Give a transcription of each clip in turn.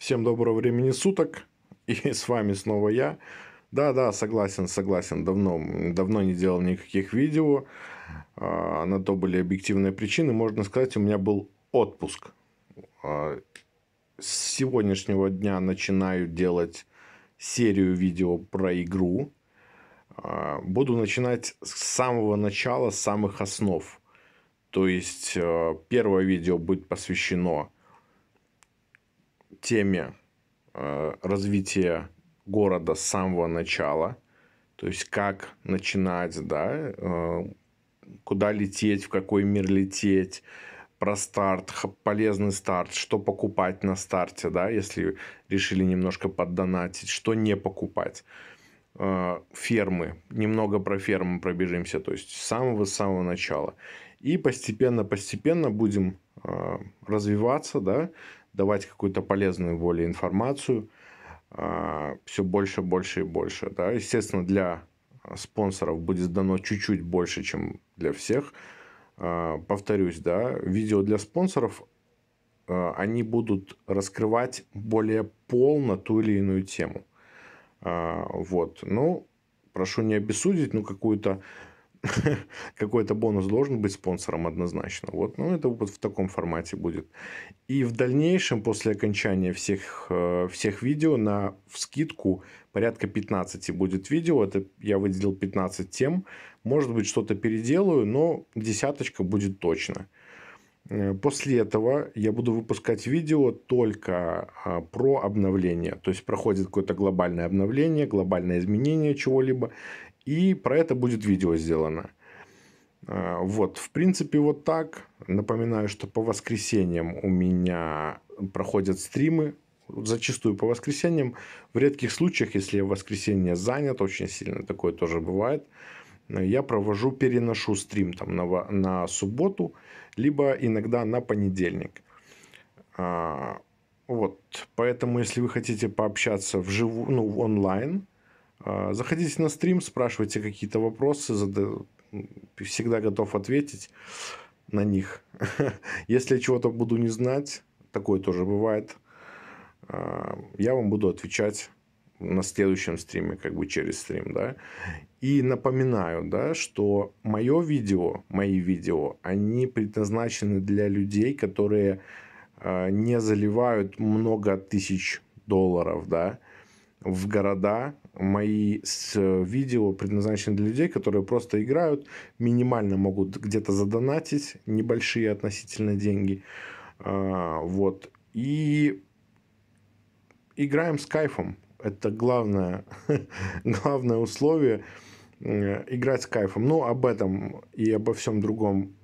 Всем доброго времени суток. И с вами снова я. Да-да, согласен, согласен. Давно, давно не делал никаких видео. А, на то были объективные причины. Можно сказать, у меня был отпуск. А, с сегодняшнего дня начинаю делать серию видео про игру. А, буду начинать с самого начала, с самых основ. То есть первое видео будет посвящено теме э, развития города с самого начала, то есть как начинать, да, э, куда лететь, в какой мир лететь, про старт, полезный старт, что покупать на старте, да, если решили немножко поддонатить, что не покупать. Э, фермы, немного про фермы пробежимся, то есть с самого-самого начала. И постепенно-постепенно будем развиваться, да, давать какую-то полезную более информацию а, все больше, больше и больше. Да? Естественно, для спонсоров будет дано чуть-чуть больше, чем для всех. А, повторюсь, да, видео для спонсоров, а, они будут раскрывать более полно ту или иную тему. Вот, ну, прошу не обессудить, ну, какую-то какой-то бонус должен быть спонсором однозначно. Вот, ну, это вот в таком формате будет. И в дальнейшем, после окончания всех, э, всех видео, на скидку порядка 15 будет видео. Это я выделил 15 тем. Может быть, что-то переделаю, но десяточка будет точно. Э, после этого я буду выпускать видео только а, про обновление. То есть проходит какое-то глобальное обновление, глобальное изменение чего-либо. И про это будет видео сделано. А, вот, в принципе, вот так. Напоминаю, что по воскресеньям у меня проходят стримы. Зачастую по воскресеньям. В редких случаях, если я в воскресенье занят, очень сильно такое тоже бывает, я провожу, переношу стрим там на, на субботу, либо иногда на понедельник. А, вот, поэтому, если вы хотите пообщаться в живу, ну, онлайн, а, заходите на стрим, спрашивайте какие-то вопросы, всегда готов ответить на них. Если чего-то буду не знать, такое тоже бывает, а, я вам буду отвечать на следующем стриме, как бы через стрим, да. И напоминаю, да, что мое видео, мои видео, они предназначены для людей, которые а, не заливают много тысяч долларов, да, в города, мои э, видео предназначены для людей, которые просто играют, минимально могут где-то задонатить небольшие относительно деньги. А, вот. И играем с кайфом. Это главное, главное условие э, играть с кайфом. Ну, об этом и обо всем другом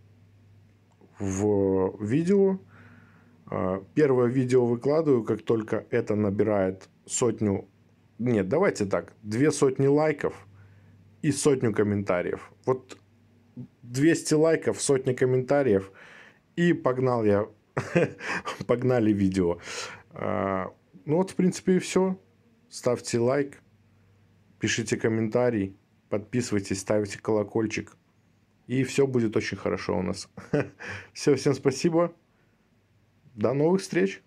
в видео. А, первое видео выкладываю, как только это набирает сотню нет, давайте так. Две сотни лайков и сотню комментариев. Вот 200 лайков, сотня комментариев. И погнал я. Погнали видео. А, ну вот, в принципе, и все. Ставьте лайк, пишите комментарий, подписывайтесь, ставите колокольчик. И все будет очень хорошо у нас. Все, всем спасибо. До новых встреч.